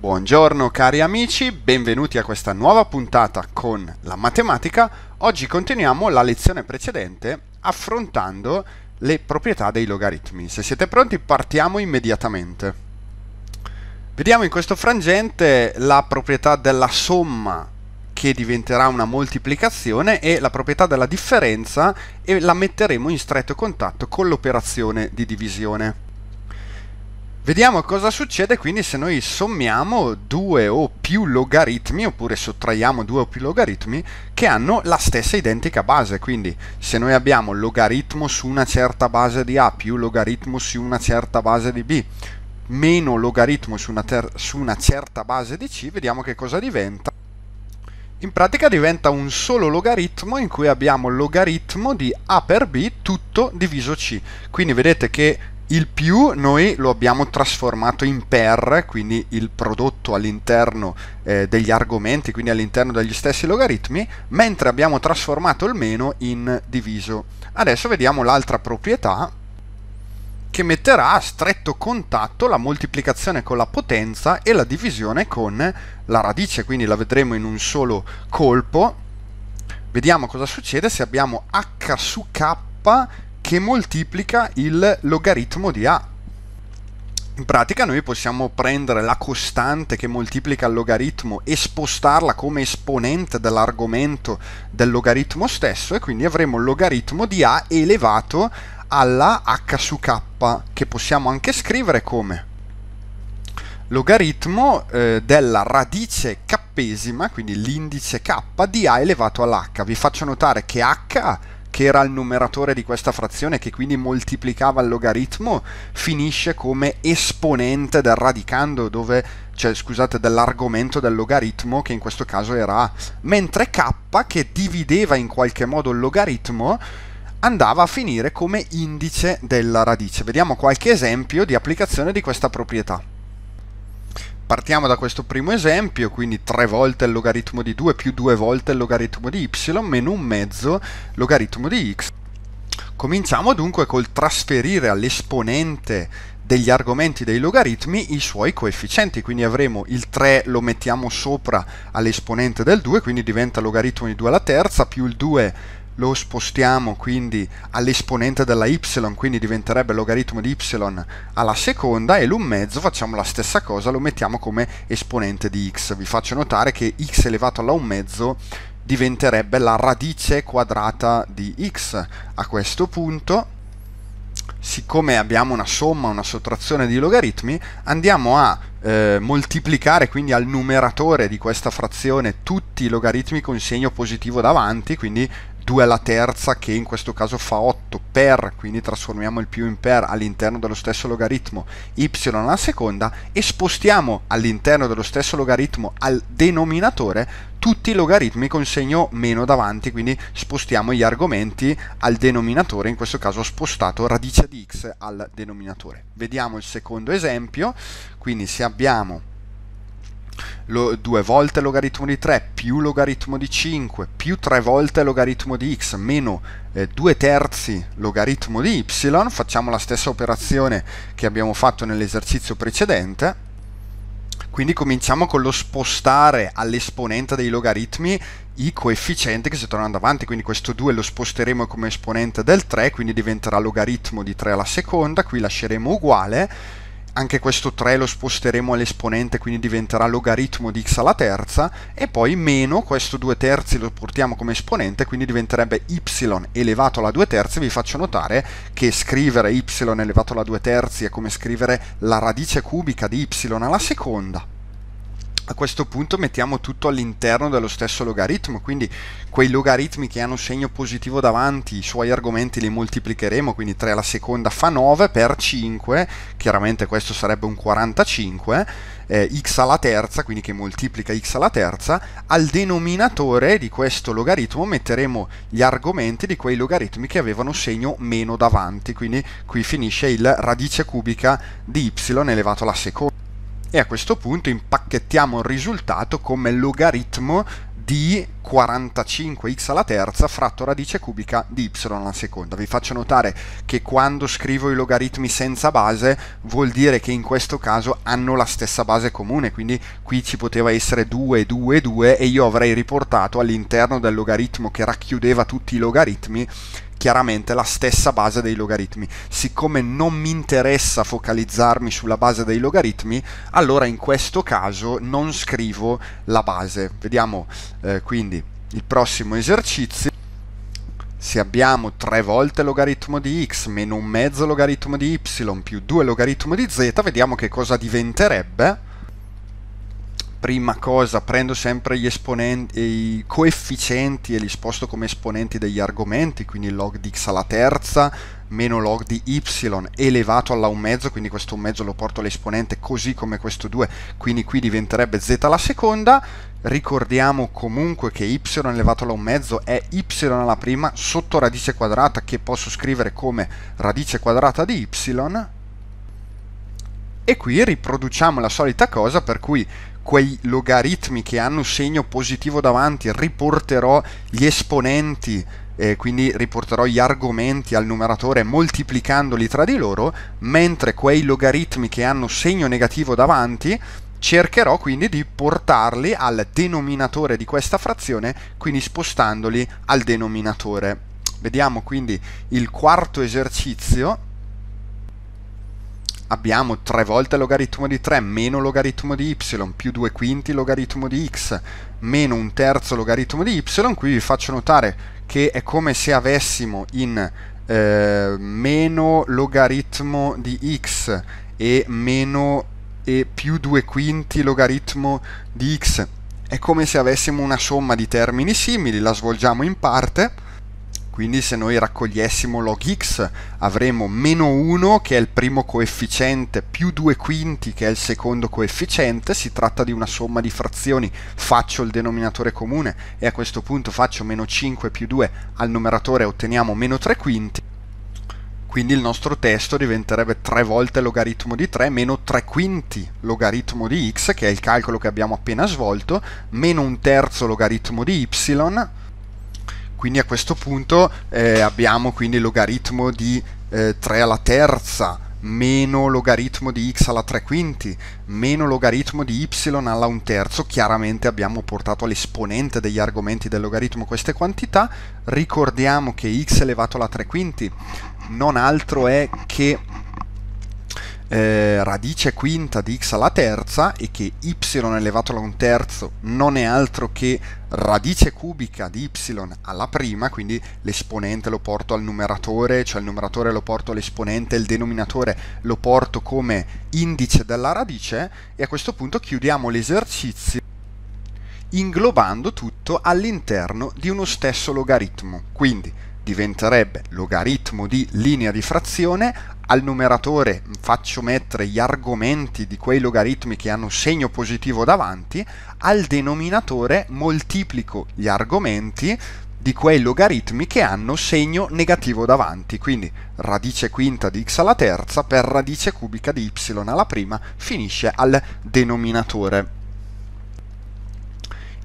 Buongiorno cari amici, benvenuti a questa nuova puntata con la matematica. Oggi continuiamo la lezione precedente affrontando le proprietà dei logaritmi. Se siete pronti partiamo immediatamente. Vediamo in questo frangente la proprietà della somma che diventerà una moltiplicazione e la proprietà della differenza e la metteremo in stretto contatto con l'operazione di divisione. Vediamo cosa succede quindi se noi sommiamo due o più logaritmi oppure sottraiamo due o più logaritmi che hanno la stessa identica base. Quindi se noi abbiamo logaritmo su una certa base di A più logaritmo su una certa base di B meno logaritmo su una, su una certa base di C, vediamo che cosa diventa. In pratica diventa un solo logaritmo in cui abbiamo logaritmo di a per b tutto diviso c. Quindi vedete che il più noi lo abbiamo trasformato in per, quindi il prodotto all'interno eh, degli argomenti, quindi all'interno degli stessi logaritmi, mentre abbiamo trasformato il meno in diviso. Adesso vediamo l'altra proprietà che metterà a stretto contatto la moltiplicazione con la potenza e la divisione con la radice, quindi la vedremo in un solo colpo. Vediamo cosa succede se abbiamo h su k che moltiplica il logaritmo di A. In pratica noi possiamo prendere la costante che moltiplica il logaritmo e spostarla come esponente dell'argomento del logaritmo stesso e quindi avremo il logaritmo di A elevato alla h su k che possiamo anche scrivere come logaritmo eh, della radice k quindi l'indice k di a elevato all'h. Vi faccio notare che h che era il numeratore di questa frazione, che quindi moltiplicava il logaritmo, finisce come esponente del radicando, dove, cioè, scusate, dell'argomento del logaritmo, che in questo caso era A. Mentre K, che divideva in qualche modo il logaritmo, andava a finire come indice della radice. Vediamo qualche esempio di applicazione di questa proprietà partiamo da questo primo esempio, quindi 3 volte il logaritmo di 2 più 2 volte il logaritmo di y meno un mezzo logaritmo di x. Cominciamo dunque col trasferire all'esponente degli argomenti dei logaritmi i suoi coefficienti, quindi avremo il 3 lo mettiamo sopra all'esponente del 2, quindi diventa logaritmo di 2 alla terza, più il 2 lo spostiamo quindi all'esponente della y, quindi diventerebbe logaritmo di y alla seconda e l'un mezzo facciamo la stessa cosa, lo mettiamo come esponente di x. Vi faccio notare che x elevato alla un mezzo diventerebbe la radice quadrata di x. A questo punto siccome abbiamo una somma, una sottrazione di logaritmi, andiamo a eh, moltiplicare quindi al numeratore di questa frazione tutti i logaritmi con segno positivo davanti, quindi 2 alla terza che in questo caso fa 8 per, quindi trasformiamo il più in per all'interno dello stesso logaritmo y alla seconda e spostiamo all'interno dello stesso logaritmo al denominatore tutti i logaritmi con segno meno davanti, quindi spostiamo gli argomenti al denominatore, in questo caso ho spostato radice di x al denominatore. Vediamo il secondo esempio, quindi se abbiamo lo, due volte logaritmo di 3 più logaritmo di 5 più 3 volte logaritmo di x meno eh, 2 terzi logaritmo di y, facciamo la stessa operazione che abbiamo fatto nell'esercizio precedente, quindi cominciamo con lo spostare all'esponente dei logaritmi i coefficienti che si trovano davanti, quindi questo 2 lo sposteremo come esponente del 3, quindi diventerà logaritmo di 3 alla seconda, qui lasceremo uguale, anche questo 3 lo sposteremo all'esponente, quindi diventerà logaritmo di x alla terza, e poi meno questo 2 terzi lo portiamo come esponente, quindi diventerebbe y elevato alla 2 terzi, vi faccio notare che scrivere y elevato alla 2 terzi è come scrivere la radice cubica di y alla seconda, a questo punto mettiamo tutto all'interno dello stesso logaritmo, quindi quei logaritmi che hanno segno positivo davanti, i suoi argomenti li moltiplicheremo, quindi 3 alla seconda fa 9 per 5, chiaramente questo sarebbe un 45, eh, x alla terza, quindi che moltiplica x alla terza, al denominatore di questo logaritmo metteremo gli argomenti di quei logaritmi che avevano segno meno davanti, quindi qui finisce il radice cubica di y elevato alla seconda e a questo punto impacchettiamo il risultato come logaritmo di 45x alla terza fratto radice cubica di y alla seconda. Vi faccio notare che quando scrivo i logaritmi senza base vuol dire che in questo caso hanno la stessa base comune, quindi qui ci poteva essere 2, 2, 2 e io avrei riportato all'interno del logaritmo che racchiudeva tutti i logaritmi chiaramente la stessa base dei logaritmi. Siccome non mi interessa focalizzarmi sulla base dei logaritmi, allora in questo caso non scrivo la base. Vediamo eh, quindi il prossimo esercizio. Se abbiamo 3 volte logaritmo di x meno un mezzo logaritmo di y più 2 logaritmo di z, vediamo che cosa diventerebbe prima cosa prendo sempre gli esponenti, i coefficienti e li sposto come esponenti degli argomenti, quindi log di x alla terza meno log di y elevato alla 1 mezzo, quindi questo 1 mezzo lo porto all'esponente così come questo 2, quindi qui diventerebbe z alla seconda, ricordiamo comunque che y elevato alla 1 mezzo è y alla prima sotto radice quadrata che posso scrivere come radice quadrata di y, e qui riproduciamo la solita cosa per cui quei logaritmi che hanno segno positivo davanti, riporterò gli esponenti, eh, quindi riporterò gli argomenti al numeratore moltiplicandoli tra di loro, mentre quei logaritmi che hanno segno negativo davanti cercherò quindi di portarli al denominatore di questa frazione, quindi spostandoli al denominatore. Vediamo quindi il quarto esercizio abbiamo 3 volte logaritmo di 3 meno logaritmo di y più 2 quinti logaritmo di x meno un terzo logaritmo di y, qui vi faccio notare che è come se avessimo in eh, meno logaritmo di x e meno e più 2 quinti logaritmo di x. È come se avessimo una somma di termini simili, la svolgiamo in parte quindi se noi raccogliessimo log x avremo meno 1 che è il primo coefficiente più 2 quinti che è il secondo coefficiente, si tratta di una somma di frazioni, faccio il denominatore comune e a questo punto faccio meno 5 più 2 al numeratore e otteniamo meno 3 quinti quindi il nostro testo diventerebbe 3 volte logaritmo di 3 meno 3 quinti logaritmo di x, che è il calcolo che abbiamo appena svolto, meno un terzo logaritmo di y, quindi a questo punto eh, abbiamo quindi logaritmo di eh, 3 alla terza meno logaritmo di x alla 3 quinti meno logaritmo di y alla 1 terzo chiaramente abbiamo portato all'esponente degli argomenti del logaritmo queste quantità ricordiamo che x elevato alla 3 quinti non altro è che eh, radice quinta di x alla terza e che y elevato a un terzo non è altro che radice cubica di y alla prima, quindi l'esponente lo porto al numeratore, cioè il numeratore lo porto all'esponente, il denominatore lo porto come indice della radice e a questo punto chiudiamo l'esercizio inglobando tutto all'interno di uno stesso logaritmo. Quindi diventerebbe logaritmo di linea di frazione, al numeratore faccio mettere gli argomenti di quei logaritmi che hanno segno positivo davanti, al denominatore moltiplico gli argomenti di quei logaritmi che hanno segno negativo davanti, quindi radice quinta di x alla terza per radice cubica di y alla prima finisce al denominatore.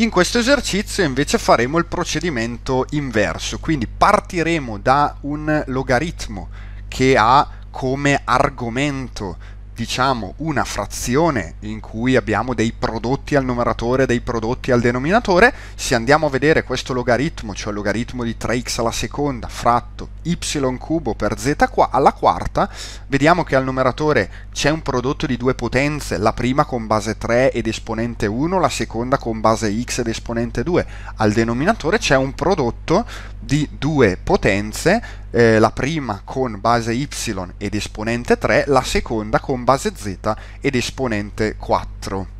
In questo esercizio invece faremo il procedimento inverso, quindi partiremo da un logaritmo che ha come argomento diciamo una frazione in cui abbiamo dei prodotti al numeratore dei prodotti al denominatore, se andiamo a vedere questo logaritmo, cioè il logaritmo di 3x alla seconda fratto y cubo per z qua, alla quarta, vediamo che al numeratore c'è un prodotto di due potenze, la prima con base 3 ed esponente 1, la seconda con base x ed esponente 2, al denominatore c'è un prodotto di due potenze eh, la prima con base y ed esponente 3, la seconda con base z ed esponente 4.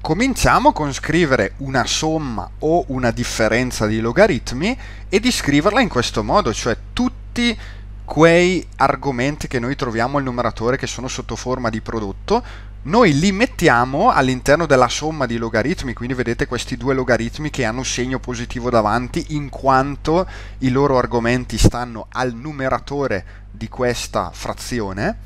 Cominciamo con scrivere una somma o una differenza di logaritmi e di scriverla in questo modo, cioè tutti quei argomenti che noi troviamo al numeratore che sono sotto forma di prodotto, noi li mettiamo all'interno della somma di logaritmi, quindi vedete questi due logaritmi che hanno segno positivo davanti in quanto i loro argomenti stanno al numeratore di questa frazione,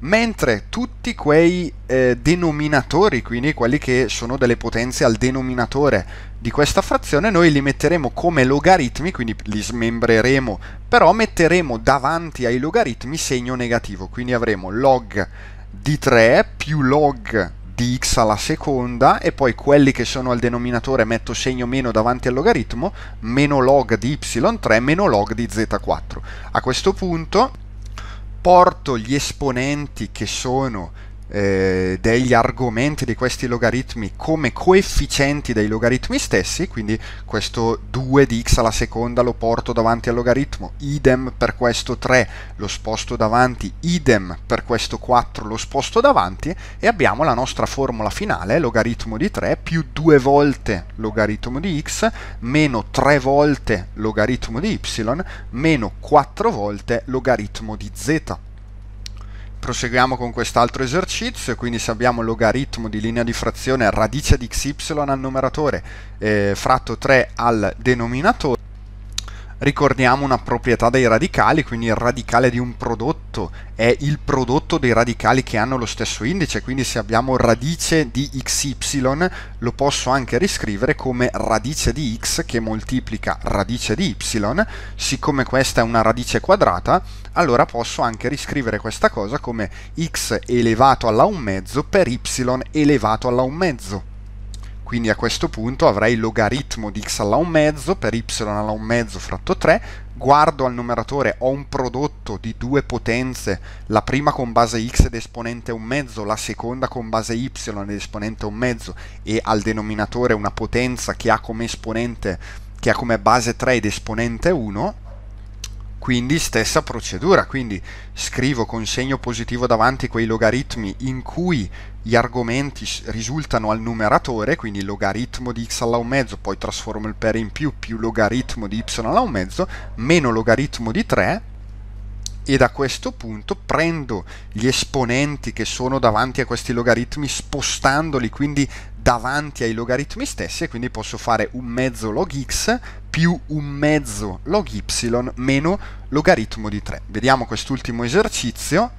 mentre tutti quei eh, denominatori, quindi quelli che sono delle potenze al denominatore di questa frazione, noi li metteremo come logaritmi, quindi li smembreremo, però metteremo davanti ai logaritmi segno negativo, quindi avremo log di 3 più log di x alla seconda e poi quelli che sono al denominatore metto segno meno davanti al logaritmo meno log di y3 meno log di z4 a questo punto porto gli esponenti che sono eh, degli argomenti di questi logaritmi come coefficienti dei logaritmi stessi, quindi questo 2 di x alla seconda lo porto davanti al logaritmo, idem per questo 3 lo sposto davanti, idem per questo 4 lo sposto davanti e abbiamo la nostra formula finale, logaritmo di 3 più 2 volte logaritmo di x meno 3 volte logaritmo di y meno 4 volte logaritmo di z proseguiamo con quest'altro esercizio, quindi se abbiamo logaritmo di linea di frazione radice di xy al numeratore eh, fratto 3 al denominatore, ricordiamo una proprietà dei radicali, quindi il radicale di un prodotto è il prodotto dei radicali che hanno lo stesso indice, quindi se abbiamo radice di xy lo posso anche riscrivere come radice di x che moltiplica radice di y, siccome questa è una radice quadrata, allora posso anche riscrivere questa cosa come x elevato alla 1 mezzo per y elevato alla 1 mezzo quindi a questo punto avrei logaritmo di x alla 1 mezzo per y alla 1 mezzo fratto 3, guardo al numeratore ho un prodotto di due potenze, la prima con base x ed esponente 1 mezzo, la seconda con base y ed esponente 1 mezzo e al denominatore una potenza che ha come esponente che ha come base 3 ed esponente 1 quindi stessa procedura, quindi scrivo con segno positivo davanti quei logaritmi in cui gli argomenti risultano al numeratore, quindi logaritmo di x alla un mezzo, poi trasformo il per in più, più logaritmo di y alla un mezzo, meno logaritmo di 3, e da questo punto prendo gli esponenti che sono davanti a questi logaritmi spostandoli quindi davanti ai logaritmi stessi e quindi posso fare un mezzo log x più un mezzo log y meno logaritmo di 3. Vediamo quest'ultimo esercizio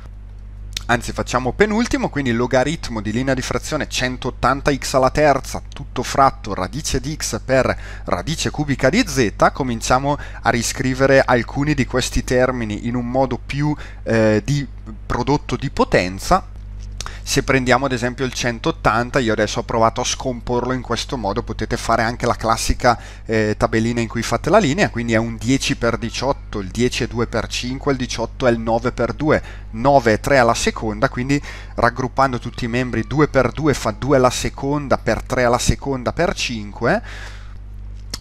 anzi facciamo penultimo, quindi logaritmo di linea di frazione 180x alla terza, tutto fratto radice di x per radice cubica di z, cominciamo a riscrivere alcuni di questi termini in un modo più eh, di prodotto di potenza se prendiamo ad esempio il 180 io adesso ho provato a scomporlo in questo modo potete fare anche la classica eh, tabellina in cui fate la linea quindi è un 10 per 18 il 10 è 2 per 5 il 18 è il 9 per 2 9 è 3 alla seconda quindi raggruppando tutti i membri 2 per 2 fa 2 alla seconda per 3 alla seconda per 5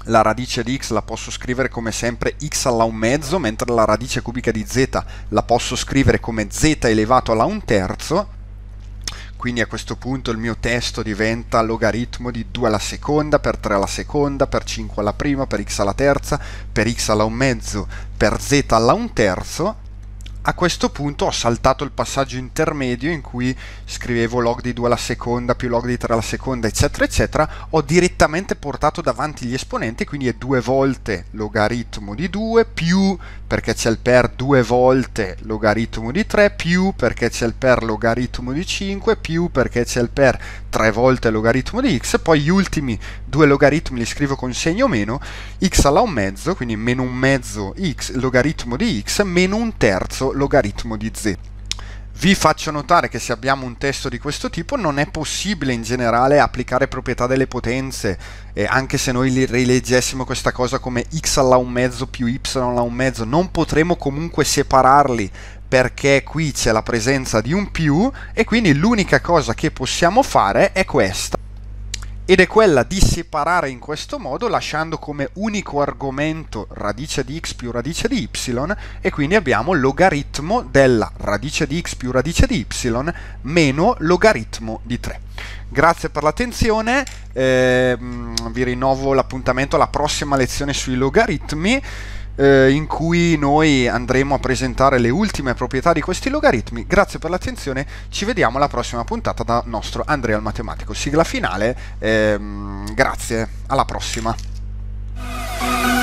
la radice di x la posso scrivere come sempre x alla un mezzo, mentre la radice cubica di z la posso scrivere come z elevato alla un terzo, quindi a questo punto il mio testo diventa logaritmo di 2 alla seconda, per 3 alla seconda, per 5 alla prima, per x alla terza, per x alla un mezzo, per z alla un terzo, a questo punto ho saltato il passaggio intermedio in cui scrivevo log di 2 alla seconda più log di 3 alla seconda eccetera eccetera ho direttamente portato davanti gli esponenti quindi è due volte logaritmo di 2 più perché c'è il per 2 volte logaritmo di 3 più perché c'è il per logaritmo di 5 più perché c'è il per tre volte il logaritmo di x, poi gli ultimi due logaritmi li scrivo con segno meno, x alla un mezzo, quindi meno un mezzo x logaritmo di x, meno un terzo logaritmo di z vi faccio notare che se abbiamo un testo di questo tipo non è possibile in generale applicare proprietà delle potenze, eh, anche se noi rileggessimo questa cosa come x alla un mezzo più y alla un mezzo, non potremo comunque separarli perché qui c'è la presenza di un più e quindi l'unica cosa che possiamo fare è questa ed è quella di separare in questo modo lasciando come unico argomento radice di x più radice di y e quindi abbiamo logaritmo della radice di x più radice di y meno logaritmo di 3. Grazie per l'attenzione, eh, vi rinnovo l'appuntamento alla prossima lezione sui logaritmi eh, in cui noi andremo a presentare le ultime proprietà di questi logaritmi. Grazie per l'attenzione, ci vediamo alla prossima puntata da nostro Andrea il matematico. Sigla finale, ehm, grazie, alla prossima.